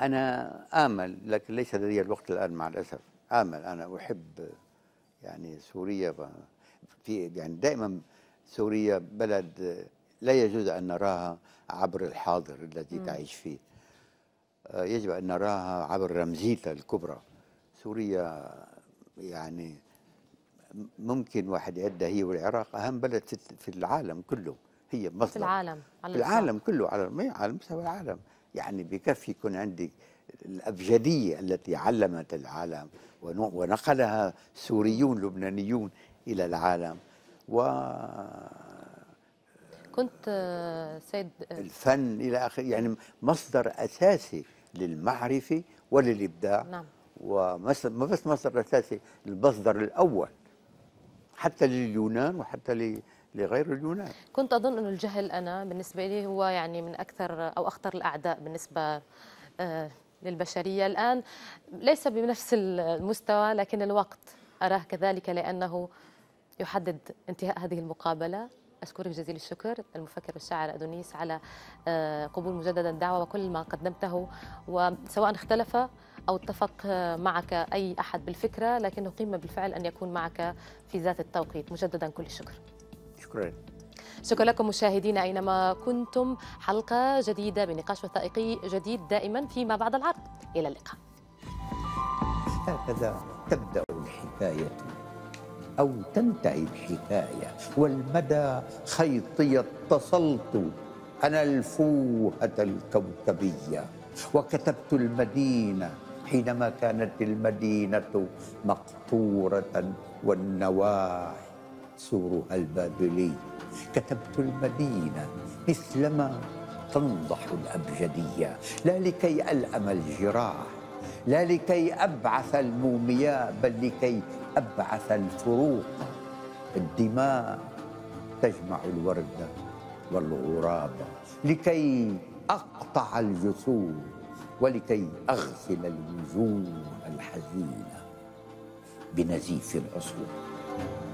أنا آمل لكن ليس لدي الوقت الآن مع الأسف آمل أنا أحب يعني سوريا في يعني دائما سوريا بلد آه، لا يجوز أن نراها عبر الحاضر الذي م. تعيش فيه آه، يجب أن نراها عبر رمزيتها الكبرى سوريا آه، يعني ممكن واحد يعدها هي والعراق أهم بلد في العالم كله هي مصدر في العالم على في العالم كله على على مستوى العالم يعني بكفي يكون عندك الأبجدية التي علمت العالم ونقلها سوريون لبنانيون إلى العالم و كنت آه، سيد آه، الفن الى اخره يعني مصدر اساسي للمعرفه وللابداع نعم ومصدر ما بس مصدر اساسي المصدر الاول حتى لليونان وحتى لغير اليونان كنت اظن انه الجهل انا بالنسبه لي هو يعني من اكثر او اخطر الاعداء بالنسبه آه، للبشريه الان ليس بنفس المستوى لكن الوقت اراه كذلك لانه يحدد انتهاء هذه المقابلة أشكرك جزيل الشكر المفكر والشاعر أدونيس على آه، قبول مجددا الدعوة وكل ما قدمته وسواء اختلف أو اتفق معك أي أحد بالفكرة لكنه قيمة بالفعل أن يكون معك في ذات التوقيت مجددا كل الشكر شكرا شكرا لكم مشاهدينا أينما كنتم حلقة جديدة بنقاش وثائقي جديد دائما فيما بعد العرض إلى اللقاء هكذا تبدأ الحكاية أو تنتهي الحكاية والمدى خيطي اتصلت أنا الفوهة الكوكبية وكتبت المدينة حينما كانت المدينة مقطورة والنواحي سورها البابلي كتبت المدينة مثلما تنضح الأبجدية لا لكي ألأم الجراح لا لكي أبعث المومياء بل لكي أبعث الفروق الدماء تجمع الوردة والغراب لكي أقطع الجسور ولكي أغسل الوجوه الحزينة بنزيف العصور